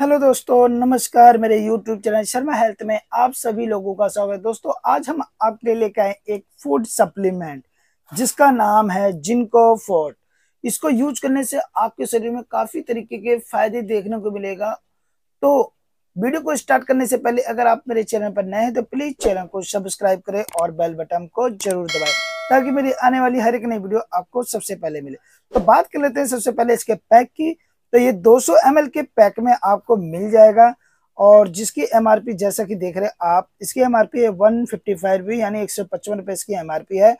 hello दोस्तों नमस्कार मेरे यूट्यूब चैनल शर्मा हेल्थ में आप सभी लोगों का स्वागत है दोस्तों आज हम आपके लिए लेके आए एक फूड सप्लीमेंट जिसका नाम है जिनको फोर्ट इसको यूज करने से आपके शरीर में काफी तरीके के फायदे देखने को मिलेगा तो वीडियो को स्टार्ट करने से पहले अगर आप मेरे चैनल पर नए हैं तो प्लीज चैनल को सब्सक्राइब करें और बेल बटन को जरूर दबाए ताकि मेरी आने वाली हर एक नई वीडियो आपको सबसे पहले मिले तो बात कर लेते हैं सबसे पहले इसके पैक की तो ये 200 सौ के पैक में आपको मिल जाएगा और जिसकी एम जैसा कि देख रहे हैं आप इसकी एम पी है वन फिफ्टी फाइव यानी एक सौ पचपन रुपये इसकी एम है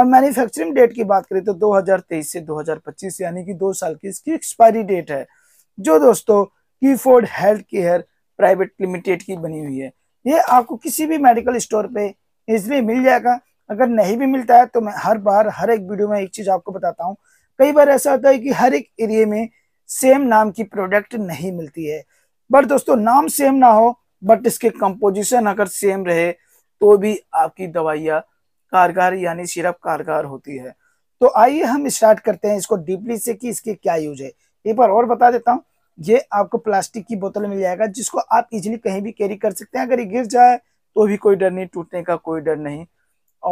और मैन्युफैक्चरिंग डेट की बात करें तो 2023 से 2025 यानी कि दो साल की इसकी एक्सपायरी डेट है जो दोस्तों की Ford health care private limited की बनी हुई है ये आपको किसी भी मेडिकल स्टोर पे इजली मिल जाएगा अगर नहीं भी मिलता है तो मैं हर बार हर एक वीडियो में एक चीज़ आपको बताता हूँ कई बार ऐसा होता है कि हर एक एरिए में सेम नाम की प्रोडक्ट नहीं मिलती है बट दोस्तों नाम सेम ना हो बट इसके कंपोजिशन अगर सेम रहे तो भी आपकी दवाइयाँ कारगर यानी सिरप कारगर होती है तो आइए हम स्टार्ट करते हैं इसको डीपली से कि इसके क्या यूज है एक बार और बता देता हूँ ये आपको प्लास्टिक की बोतल मिल जाएगा जिसको आप इजिली कहीं भी कैरी कर सकते हैं अगर ये गिर जाए तो भी कोई डर नहीं टूटने का कोई डर नहीं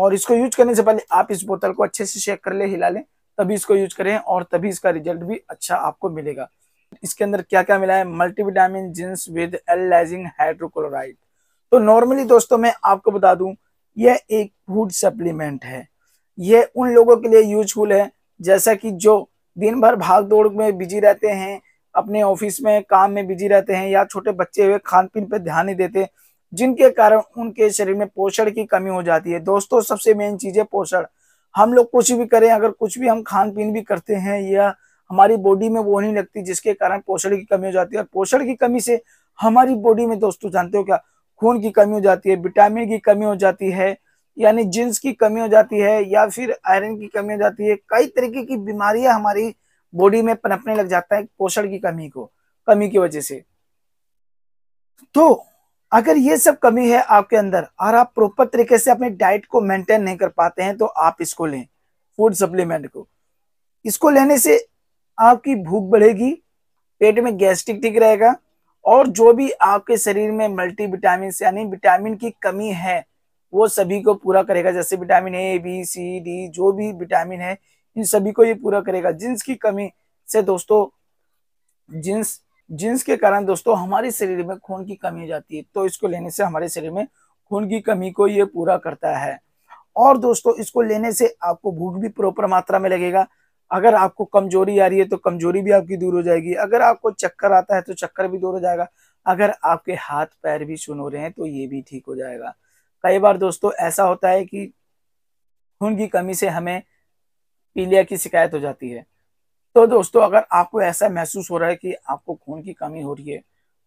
और इसको यूज करने से पहले आप इस बोतल को अच्छे से चेक कर ले हिला लें तभी इसको यूज करें और तभी इसका रिजल्ट भी अच्छा आपको मिलेगा इसके अंदर क्या क्या मिला है मल्टीविटामिन जिन्स विद एल लाइजिंग हाइड्रोक्लोराइड तो नॉर्मली दोस्तों मैं आपको बता दूं यह एक फूड सप्लीमेंट है यह उन लोगों के लिए यूजफुल है जैसा कि जो दिन भर भाग दौड़ में बिजी रहते हैं अपने ऑफिस में काम में बिजी रहते हैं या छोटे बच्चे हुए खान पीन पर ध्यान नहीं देते जिनके कारण उनके शरीर में पोषण की कमी हो जाती है दोस्तों सबसे मेन चीज है पोषण हम लोग कुछ भी करें अगर कुछ भी हम खान पीन भी करते हैं या हमारी बॉडी में वो नहीं लगती जिसके कारण पोषण की कमी हो जाती है और पोषण की कमी से हमारी बॉडी में दोस्तों जानते हो क्या खून की कमी हो जाती है विटामिन की कमी हो जाती है यानी जिन्स की कमी हो जाती है या फिर आयरन की कमी हो जाती है कई तरीके की बीमारियां हमारी बॉडी में पनपने लग जाता है पोषण की कमी को कमी की वजह से तो अगर ये सब कमी है आपके अंदर और आप प्रॉपर तरीके से अपने डाइट को मेंटेन नहीं कर पाते हैं तो आप इसको लें फूड सप्लीमेंट को इसको लेने से आपकी भूख बढ़ेगी पेट में गैस्ट्रिक ठीक रहेगा और जो भी आपके शरीर में मल्टी विटामिन यानी विटामिन की कमी है वो सभी को पूरा करेगा जैसे vitamin A B C D जो भी विटामिन है इन सभी को ये पूरा करेगा जिन्स की कमी से दोस्तों जिन्स जींस के कारण दोस्तों हमारे शरीर में खून की कमी हो जाती है तो इसको लेने से हमारे शरीर में खून की कमी को ये पूरा करता है और दोस्तों इसको लेने से आपको भूख भी प्रॉपर मात्रा में लगेगा अगर आपको कमजोरी आ रही है तो कमजोरी भी आपकी दूर हो जाएगी अगर आपको चक्कर आता है तो चक्कर भी दूर हो जाएगा अगर आपके हाथ पैर भी सुन हो रहे हैं तो ये भी ठीक हो जाएगा कई बार दोस्तों ऐसा होता है कि खून की कमी से हमें पीलिया की शिकायत हो जाती है तो दोस्तों अगर आपको ऐसा महसूस हो रहा है कि आपको खून की कमी हो रही है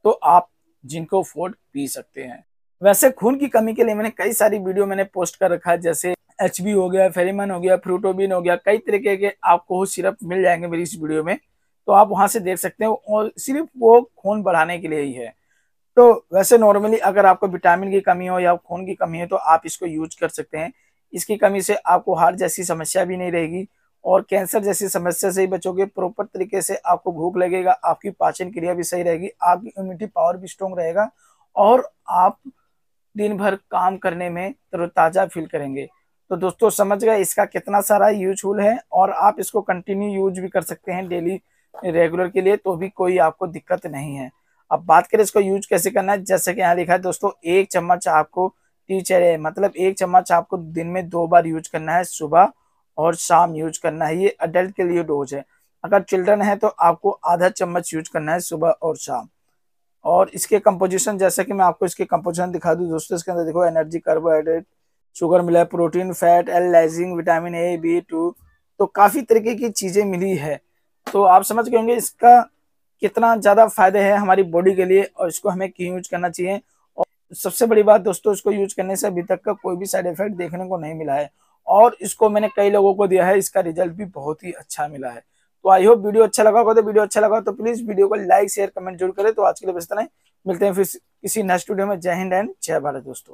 तो आप जिनको फोर्ड पी सकते हैं वैसे खून की कमी के लिए मैंने कई सारी वीडियो मैंने पोस्ट कर रखा है जैसे एच हो गया फेरीमन हो गया फ्रूटोबिन हो गया कई तरीके के आपको सिरप मिल जाएंगे मेरी इस वीडियो में तो आप वहां से देख सकते हैं और सिर्फ वो खून बढ़ाने के लिए ही है तो वैसे नॉर्मली अगर आपको विटामिन की कमी हो या खून की कमी हो तो आप इसको यूज कर सकते हैं इसकी कमी से आपको हार्ट जैसी समस्या भी नहीं रहेगी और कैंसर जैसी समस्या से ही बचोगे प्रॉपर तरीके से आपको भूख लगेगा आपकी पाचन क्रिया भी सही रहेगी आपकी इम्यूनिटी पावर भी स्ट्रोंग रहेगा और आप दिन भर काम करने में तरोताज़ा फील करेंगे तो दोस्तों समझ गए इसका कितना सारा यूजफुल है और आप इसको कंटिन्यू यूज भी कर सकते हैं डेली रेगुलर के लिए तो भी कोई आपको दिक्कत नहीं है अब बात करें इसको यूज कैसे करना है जैसे कि यहाँ लिखा है दोस्तों एक चम्मच आपको टीचर है मतलब एक चम्मच आपको दिन में दो बार यूज करना है सुबह और शाम यूज करना है ये अडल्ट के लिए डोज है अगर चिल्ड्रन है तो आपको आधा चम्मच यूज करना है सुबह और शाम और इसके कंपोजिशन जैसे कि मैं आपको इसके कंपोजिशन दिखा दूँ दोस्तों इसके अंदर देखो एनर्जी कार्बोहाइड्रेट शुगर मिला है protein fat L lysine vitamin A B two तो काफ़ी तरीके की चीज़ें मिली है तो आप समझ गए होंगे इसका कितना ज़्यादा फायदे है हमारी बॉडी के लिए और इसको हमें क्यों यूज करना चाहिए और सबसे बड़ी बात दोस्तों इसको यूज करने से अभी तक का कोई भी साइड इफेक्ट देखने को नहीं मिला है और इसको मैंने कई लोगों को दिया है इसका रिजल्ट भी बहुत ही अच्छा मिला है तो आई होप वीडियो अच्छा लगा होगा तो वीडियो अच्छा लगा तो प्लीज वीडियो को लाइक शेयर कमेंट जरूर करें तो आज के लिए बस इतना मिलते हैं फिर किसी नेक्स्ट वीडियो में जय हिंद एंड जय भारत दोस्तों